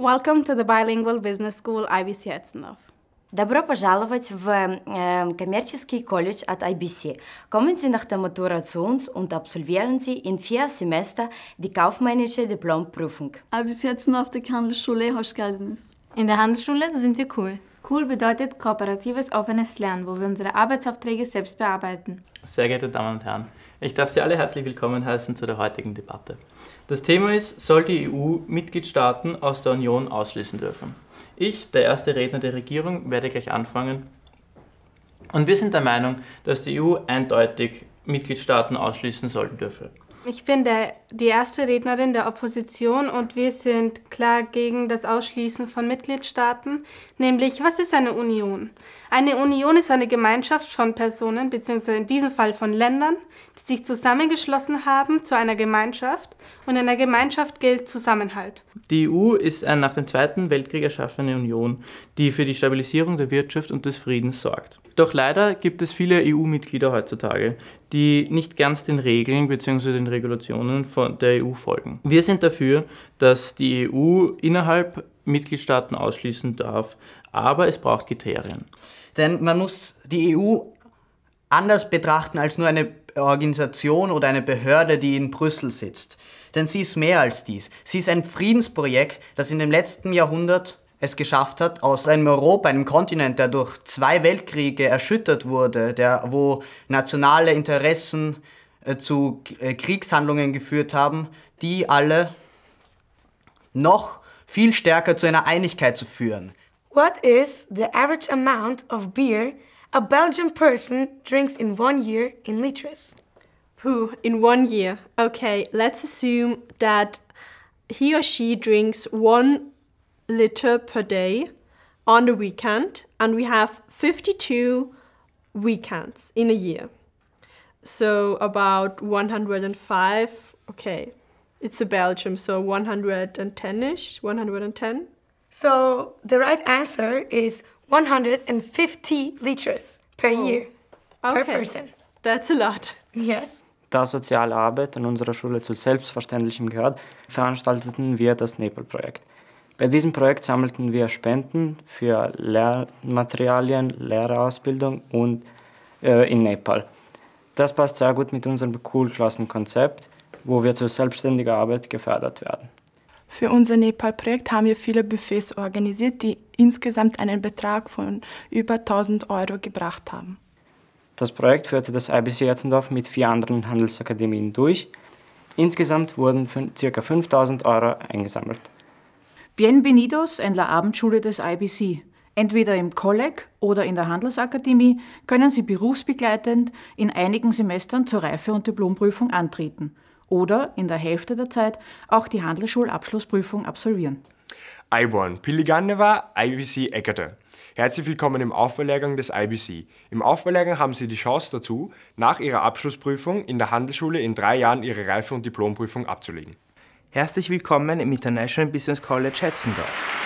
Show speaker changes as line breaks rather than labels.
Welcome to the Bilingual Business School IBC Etzendorf.
Добро пожаловать в äh, коммерческий колледж от IBC. Kommen Sie nach der Matura zu uns und absolvieren Sie in vier Semester die kaufmännische Diplomprüfung.
IBC Etzendorf, die Handelsschule, hoş In der Handelsschule sind wir cool. Cool bedeutet kooperatives offenes Lernen, wo wir unsere Arbeitsaufträge selbst bearbeiten.
Sehr geehrte Damen und Herren, ich darf Sie alle herzlich willkommen heißen zu der heutigen Debatte. Das Thema ist, soll die EU Mitgliedstaaten aus der Union ausschließen dürfen? Ich, der erste Redner der Regierung, werde gleich anfangen. Und wir sind der Meinung, dass die EU eindeutig Mitgliedstaaten ausschließen sollen dürfe.
Ich finde, die erste Rednerin der Opposition und wir sind klar gegen das Ausschließen von Mitgliedstaaten, nämlich was ist eine Union? Eine Union ist eine Gemeinschaft von Personen, beziehungsweise in diesem Fall von Ländern, die sich zusammengeschlossen haben zu einer Gemeinschaft und in einer Gemeinschaft gilt Zusammenhalt.
Die EU ist eine nach dem Zweiten Weltkrieg erschaffene Union, die für die Stabilisierung der Wirtschaft und des Friedens sorgt. Doch leider gibt es viele EU-Mitglieder heutzutage, die nicht ganz den Regeln bzw. den Regulationen von von der EU folgen. Wir sind dafür, dass die EU innerhalb Mitgliedstaaten ausschließen darf, aber es braucht
Kriterien. Denn man muss die EU anders betrachten als nur eine Organisation oder eine Behörde, die in Brüssel sitzt. Denn sie ist mehr als dies. Sie ist ein Friedensprojekt, das in dem letzten Jahrhundert es geschafft hat, aus einem Europa, einem Kontinent, der durch zwei Weltkriege erschüttert wurde, der, wo nationale Interessen äh, zu äh, Kriegshandlungen geführt haben, die alle noch viel stärker zu einer Einigkeit zu führen.
What is the average amount of beer a Belgian person drinks in one year in liters? Who in one year? Okay, let's assume that he or she drinks one liter per day on the weekend, and we have 52 weekends in a year. So about 105, okay, it's a Belgium, so 110-ish, 110. So the right answer is 150 liters per oh. year, okay. per person. That's a lot.
Yes. Da Sozialarbeit an unserer Schule zu Selbstverständlichem gehört, veranstalteten wir das Nepal-Projekt. Bei diesem Projekt sammelten wir Spenden für Lehrmaterialien, Lehrerausbildung und äh, in Nepal. Das passt sehr gut mit unserem Cool-Klassen-Konzept, wo wir zur selbstständigen Arbeit gefördert werden.
Für unser Nepal-Projekt haben wir viele Buffets organisiert, die insgesamt einen Betrag von über 1000 Euro gebracht haben.
Das Projekt führte das IBC Herzendorf mit vier anderen Handelsakademien durch. Insgesamt wurden ca. 5000 Euro eingesammelt.
Bienvenidos in der Abendschule des IBC. Entweder im Kolleg oder in der Handelsakademie können Sie berufsbegleitend in einigen Semestern zur Reife- und Diplomprüfung antreten oder in der Hälfte der Zeit auch die Handelsschulabschlussprüfung absolvieren. IBORN, Piliganeva IBC Eckerte. Herzlich willkommen im Aufbaulehrgang des IBC. Im Aufbaulehrgang haben Sie die Chance dazu, nach Ihrer Abschlussprüfung in der Handelsschule in drei Jahren Ihre Reife- und Diplomprüfung abzulegen. Herzlich willkommen im International Business College Hetzendorf.